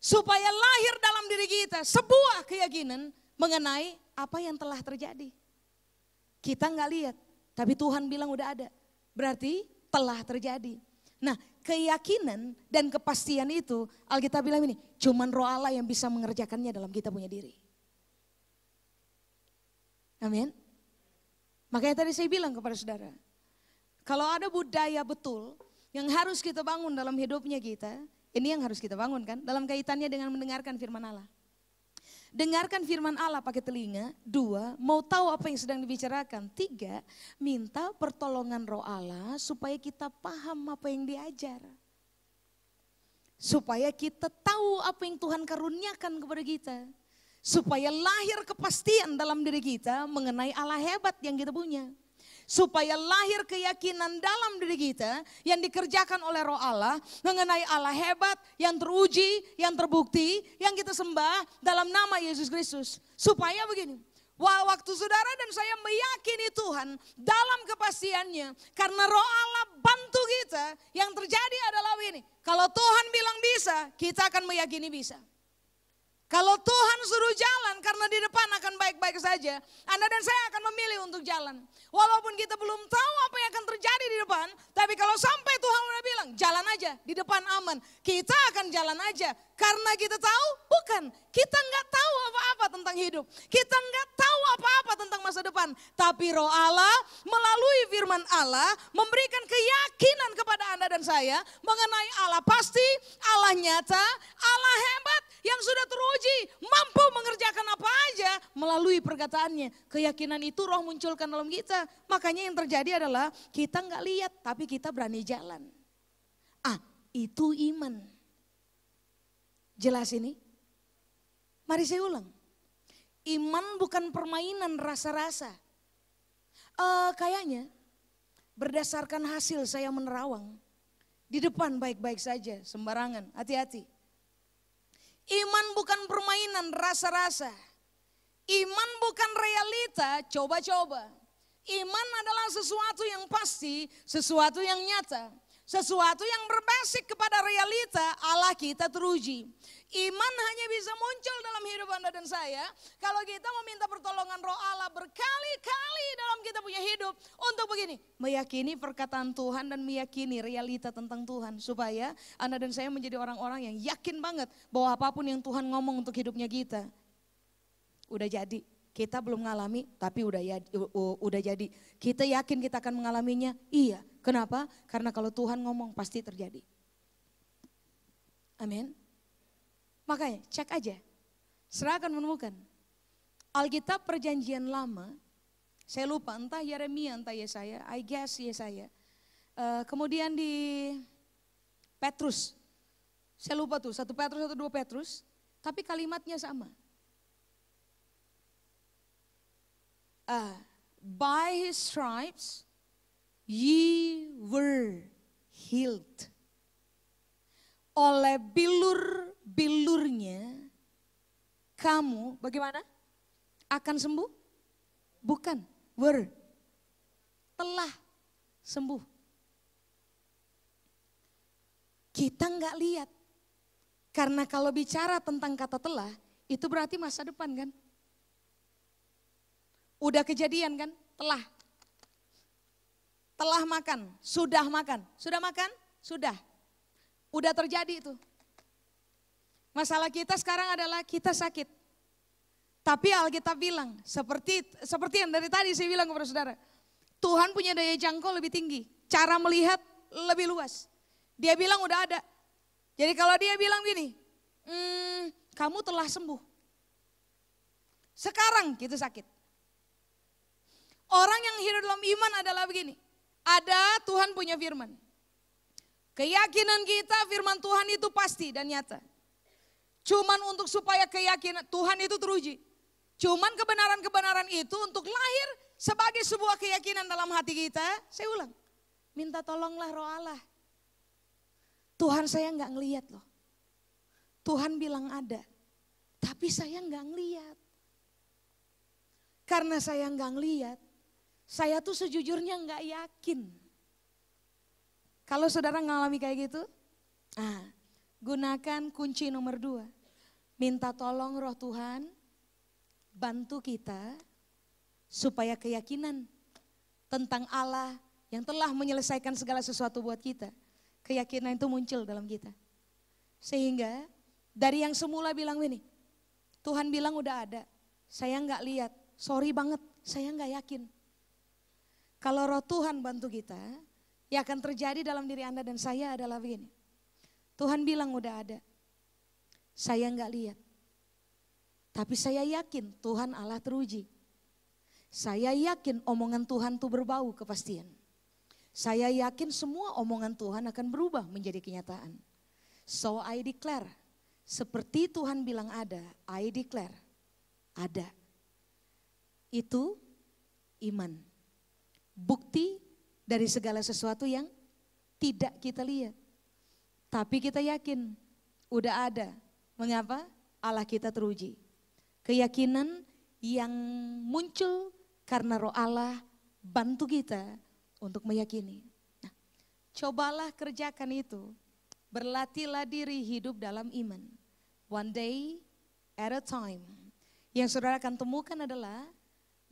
supaya lahir dalam diri kita sebuah keyakinan mengenai apa yang telah terjadi. Kita nggak lihat, tapi Tuhan bilang udah ada. Berarti telah terjadi. Nah, keyakinan dan kepastian itu Alkitab bilang ini, cuman Roh Allah yang bisa mengerjakannya dalam kita punya diri. Amin. Makanya tadi saya bilang kepada saudara, kalau ada budaya betul yang harus kita bangun dalam hidupnya kita, ini yang harus kita bangun kan, dalam kaitannya dengan mendengarkan firman Allah. Dengarkan firman Allah pakai telinga. Dua, mau tahu apa yang sedang dibicarakan. Tiga, minta pertolongan roh Allah supaya kita paham apa yang diajar. Supaya kita tahu apa yang Tuhan karuniakan kepada kita. Supaya lahir kepastian dalam diri kita mengenai Allah hebat yang kita punya. Supaya lahir keyakinan dalam diri kita yang dikerjakan oleh roh Allah mengenai Allah hebat yang teruji, yang terbukti, yang kita sembah dalam nama Yesus Kristus. Supaya begini, Wah, waktu saudara dan saya meyakini Tuhan dalam kepastiannya, karena roh Allah bantu kita, yang terjadi adalah ini. Kalau Tuhan bilang bisa, kita akan meyakini bisa. Kalau Tuhan suruh jalan karena di depan akan baik-baik saja, Anda dan saya akan memilih untuk jalan. Walaupun kita belum tahu apa yang akan terjadi di depan, tapi kalau sampai Tuhan udah bilang, jalan aja, di depan aman. Kita akan jalan aja, karena kita tahu? Bukan. Kita nggak tahu apa-apa tentang hidup. Kita nggak tahu apa-apa tentang masa depan. Tapi roh Allah melalui firman Allah memberikan keyakinan kepada Anda dan saya mengenai Allah pasti, Allah nyata, Allah hebat yang sudah teruji, mampu mengerjakan apa aja melalui perkataannya. Keyakinan itu roh munculkan dalam kita. Makanya yang terjadi adalah kita nggak lihat tapi kita berani jalan. Ah, itu iman. Jelas ini? Mari saya ulang. Iman bukan permainan rasa-rasa. Uh, kayaknya berdasarkan hasil saya menerawang. Di depan baik-baik saja, sembarangan, hati-hati. Iman bukan permainan rasa-rasa. Iman bukan realita, coba-coba. Iman adalah sesuatu yang pasti, sesuatu yang nyata. Sesuatu yang berbasis kepada realita Allah kita teruji. Iman hanya bisa muncul dalam hidup Anda dan saya kalau kita meminta pertolongan Roh Allah berkali-kali dalam kita punya hidup untuk begini, meyakini perkataan Tuhan dan meyakini realita tentang Tuhan supaya Anda dan saya menjadi orang-orang yang yakin banget bahwa apapun yang Tuhan ngomong untuk hidupnya kita udah jadi. Kita belum mengalami, tapi udah ya, udah jadi. Kita yakin kita akan mengalaminya. Iya. Kenapa? Karena kalau Tuhan ngomong pasti terjadi. Amin. Makanya cek aja. Serahkan menemukan. Alkitab perjanjian lama, saya lupa entah Yeremia entah Yesaya, I guess Yesaya. Uh, kemudian di Petrus, saya lupa tuh satu Petrus satu dua Petrus, tapi kalimatnya sama. uh, by his stripes ye were healed. Oleh bilur-bilurnya kamu bagaimana? Akan sembuh? Bukan, were. Telah sembuh. Kita nggak lihat. Karena kalau bicara tentang kata telah, itu berarti masa depan kan? Udah kejadian kan? Telah. Telah makan, sudah makan. Sudah makan? Sudah. Udah terjadi itu. Masalah kita sekarang adalah kita sakit. Tapi Alkitab bilang, seperti seperti yang dari tadi saya bilang kepada saudara, Tuhan punya daya jangkau lebih tinggi, cara melihat lebih luas. Dia bilang udah ada. Jadi kalau dia bilang gini, mmm, kamu telah sembuh. Sekarang kita sakit. Orang yang hidup dalam iman adalah begini. Ada Tuhan punya firman. Keyakinan kita firman Tuhan itu pasti dan nyata. Cuman untuk supaya keyakinan Tuhan itu teruji. Cuman kebenaran-kebenaran itu untuk lahir sebagai sebuah keyakinan dalam hati kita. Saya ulang, minta tolonglah roh Allah. Tuhan saya nggak ngeliat loh. Tuhan bilang ada, tapi saya nggak ngeliat. Karena saya nggak ngeliat, saya tuh sejujurnya nggak yakin. Kalau saudara ngalami kayak gitu, nah, gunakan kunci nomor dua. Minta tolong roh Tuhan, bantu kita supaya keyakinan tentang Allah yang telah menyelesaikan segala sesuatu buat kita. Keyakinan itu muncul dalam kita. Sehingga dari yang semula bilang ini, Tuhan bilang udah ada, saya nggak lihat, sorry banget, saya nggak yakin. Kalau roh Tuhan bantu kita, yang akan terjadi dalam diri Anda dan saya adalah begini. Tuhan bilang udah ada. Saya enggak lihat. Tapi saya yakin Tuhan Allah teruji. Saya yakin omongan Tuhan itu berbau kepastian. Saya yakin semua omongan Tuhan akan berubah menjadi kenyataan. So I declare, seperti Tuhan bilang ada, I declare, ada. Itu iman bukti dari segala sesuatu yang tidak kita lihat. Tapi kita yakin, udah ada. Mengapa? Allah kita teruji. Keyakinan yang muncul karena roh Allah bantu kita untuk meyakini. Nah, cobalah kerjakan itu. Berlatihlah diri hidup dalam iman. One day at a time. Yang saudara akan temukan adalah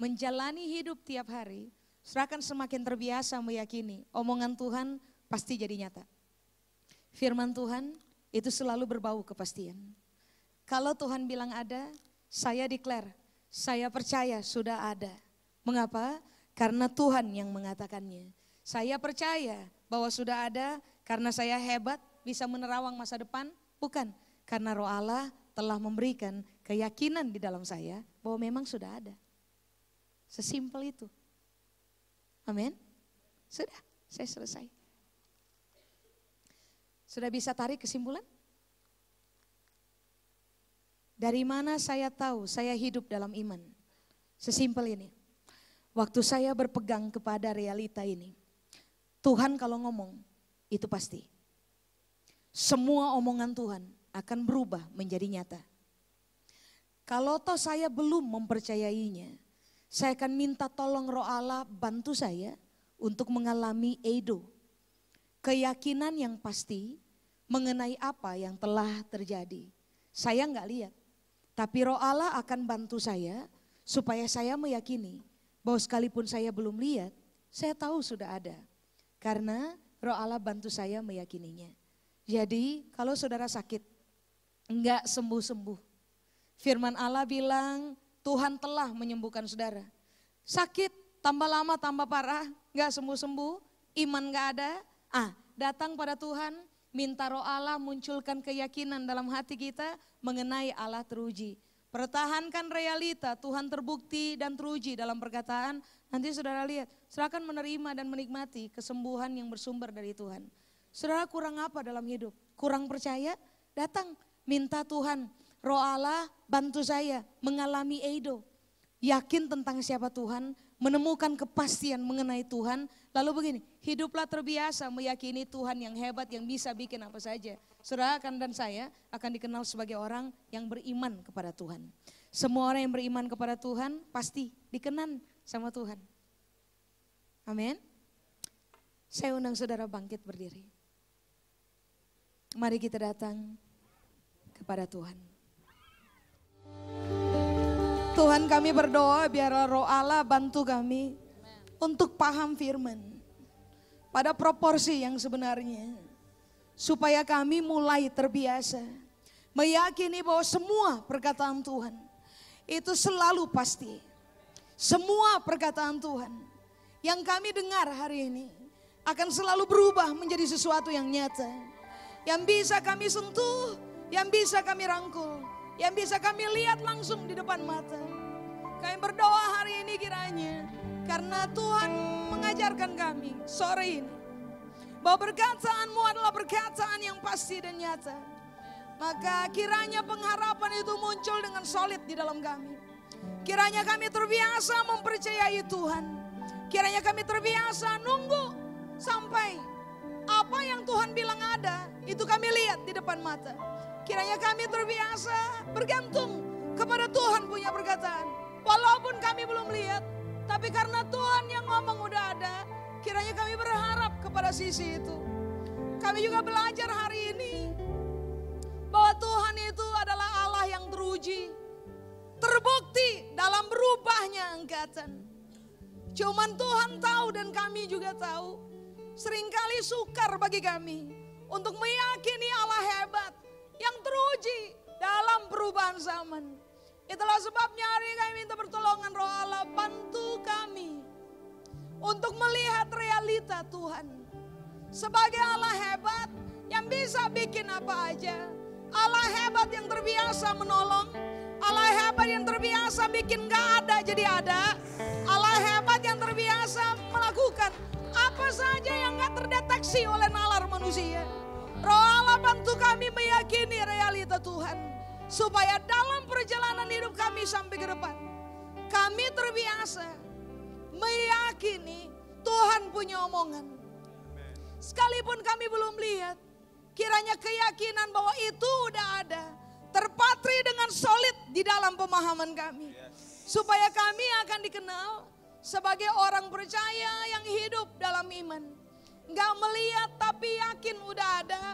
menjalani hidup tiap hari Saudara akan semakin terbiasa meyakini omongan Tuhan pasti jadi nyata. Firman Tuhan itu selalu berbau kepastian. Kalau Tuhan bilang ada, saya declare, saya percaya sudah ada. Mengapa? Karena Tuhan yang mengatakannya. Saya percaya bahwa sudah ada karena saya hebat bisa menerawang masa depan, bukan karena Roh Allah telah memberikan keyakinan di dalam saya bahwa memang sudah ada. Sesimpel itu. Amin. Sudah, saya selesai. Sudah bisa tarik kesimpulan? Dari mana saya tahu saya hidup dalam iman? Sesimpel ini. Waktu saya berpegang kepada realita ini. Tuhan kalau ngomong, itu pasti. Semua omongan Tuhan akan berubah menjadi nyata. Kalau toh saya belum mempercayainya, saya akan minta tolong roh Allah bantu saya untuk mengalami Edo. Keyakinan yang pasti mengenai apa yang telah terjadi. Saya nggak lihat, tapi roh Allah akan bantu saya supaya saya meyakini bahwa sekalipun saya belum lihat, saya tahu sudah ada. Karena roh Allah bantu saya meyakininya. Jadi kalau saudara sakit, enggak sembuh-sembuh. Firman Allah bilang, Tuhan telah menyembuhkan saudara. Sakit tambah lama tambah parah, nggak sembuh-sembuh, iman nggak ada. Ah, datang pada Tuhan, minta roh Allah munculkan keyakinan dalam hati kita mengenai Allah teruji. Pertahankan realita, Tuhan terbukti dan teruji dalam perkataan. Nanti saudara lihat, serahkan menerima dan menikmati kesembuhan yang bersumber dari Tuhan. Saudara kurang apa dalam hidup? Kurang percaya? Datang, minta Tuhan Roh Allah bantu saya mengalami Edo Yakin tentang siapa Tuhan, menemukan kepastian mengenai Tuhan. Lalu begini, hiduplah terbiasa meyakini Tuhan yang hebat, yang bisa bikin apa saja. Saudara akan dan saya akan dikenal sebagai orang yang beriman kepada Tuhan. Semua orang yang beriman kepada Tuhan pasti dikenan sama Tuhan. Amin. Saya undang saudara bangkit berdiri. Mari kita datang kepada Tuhan. Tuhan kami berdoa biar roh Allah bantu kami Amen. untuk paham firman pada proporsi yang sebenarnya. Supaya kami mulai terbiasa meyakini bahwa semua perkataan Tuhan itu selalu pasti. Semua perkataan Tuhan yang kami dengar hari ini akan selalu berubah menjadi sesuatu yang nyata. Yang bisa kami sentuh, yang bisa kami rangkul yang bisa kami lihat langsung di depan mata. Kami berdoa hari ini kiranya karena Tuhan mengajarkan kami sore ini bahwa perkataanmu adalah perkataan yang pasti dan nyata. Maka kiranya pengharapan itu muncul dengan solid di dalam kami. Kiranya kami terbiasa mempercayai Tuhan. Kiranya kami terbiasa nunggu sampai apa yang Tuhan bilang ada itu kami lihat di depan mata. Kiranya kami terbiasa bergantung kepada Tuhan punya perkataan. Walaupun kami belum lihat, tapi karena Tuhan yang ngomong udah ada, kiranya kami berharap kepada sisi itu. Kami juga belajar hari ini bahwa Tuhan itu adalah Allah yang teruji, terbukti dalam berubahnya angkatan. Cuman Tuhan tahu dan kami juga tahu, seringkali sukar bagi kami untuk meyakini Allah hebat, yang teruji dalam perubahan zaman. Itulah sebabnya hari kami minta pertolongan roh Allah bantu kami untuk melihat realita Tuhan. Sebagai Allah hebat yang bisa bikin apa aja. Allah hebat yang terbiasa menolong. Allah hebat yang terbiasa bikin gak ada jadi ada. Allah hebat yang terbiasa melakukan apa saja yang gak terdeteksi oleh nalar manusia. Roh Allah bantu kami meyakini realita Tuhan. Supaya dalam perjalanan hidup kami sampai ke depan. Kami terbiasa meyakini Tuhan punya omongan. Sekalipun kami belum lihat. Kiranya keyakinan bahwa itu udah ada. Terpatri dengan solid di dalam pemahaman kami. Supaya kami akan dikenal sebagai orang percaya yang hidup dalam iman Gak melihat tapi yakin udah ada.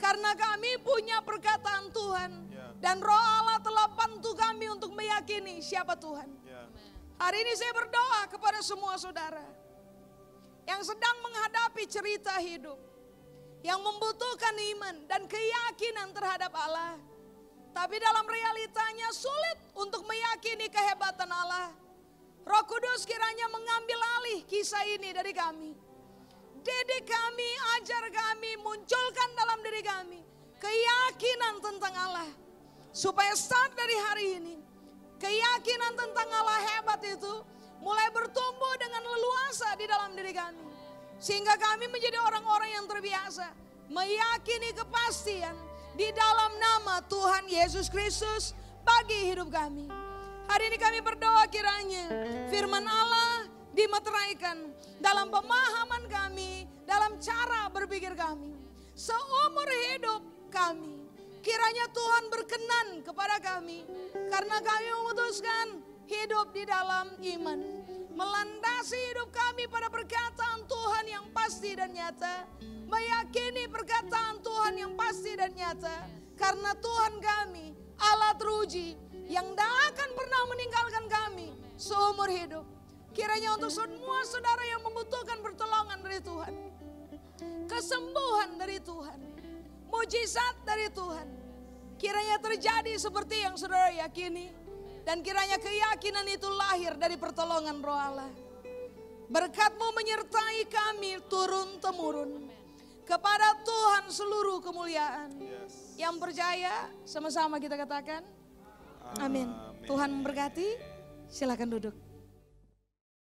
Karena kami punya perkataan Tuhan. Ya. Dan roh Allah telah bantu kami untuk meyakini siapa Tuhan. Ya. Hari ini saya berdoa kepada semua saudara. Yang sedang menghadapi cerita hidup. Yang membutuhkan iman dan keyakinan terhadap Allah. Tapi dalam realitanya sulit untuk meyakini kehebatan Allah. Roh Kudus kiranya mengambil alih kisah ini dari kami didik kami, ajar kami, munculkan dalam diri kami keyakinan tentang Allah. Supaya saat dari hari ini, keyakinan tentang Allah hebat itu mulai bertumbuh dengan leluasa di dalam diri kami. Sehingga kami menjadi orang-orang yang terbiasa, meyakini kepastian di dalam nama Tuhan Yesus Kristus bagi hidup kami. Hari ini kami berdoa kiranya firman Allah dimeteraikan dalam pemahaman kami, dalam cara berpikir kami. Seumur hidup kami, kiranya Tuhan berkenan kepada kami. Karena kami memutuskan hidup di dalam iman. Melandasi hidup kami pada perkataan Tuhan yang pasti dan nyata. Meyakini perkataan Tuhan yang pasti dan nyata. Karena Tuhan kami, Allah teruji, yang tidak akan pernah meninggalkan kami seumur hidup. Kiranya untuk semua saudara yang membutuhkan pertolongan dari Tuhan. Kesembuhan dari Tuhan. Mujizat dari Tuhan. Kiranya terjadi seperti yang saudara yakini. Dan kiranya keyakinan itu lahir dari pertolongan roh Allah. Berkatmu menyertai kami turun-temurun. Kepada Tuhan seluruh kemuliaan. Yang percaya sama-sama kita katakan. Amin. Tuhan memberkati. Silakan duduk.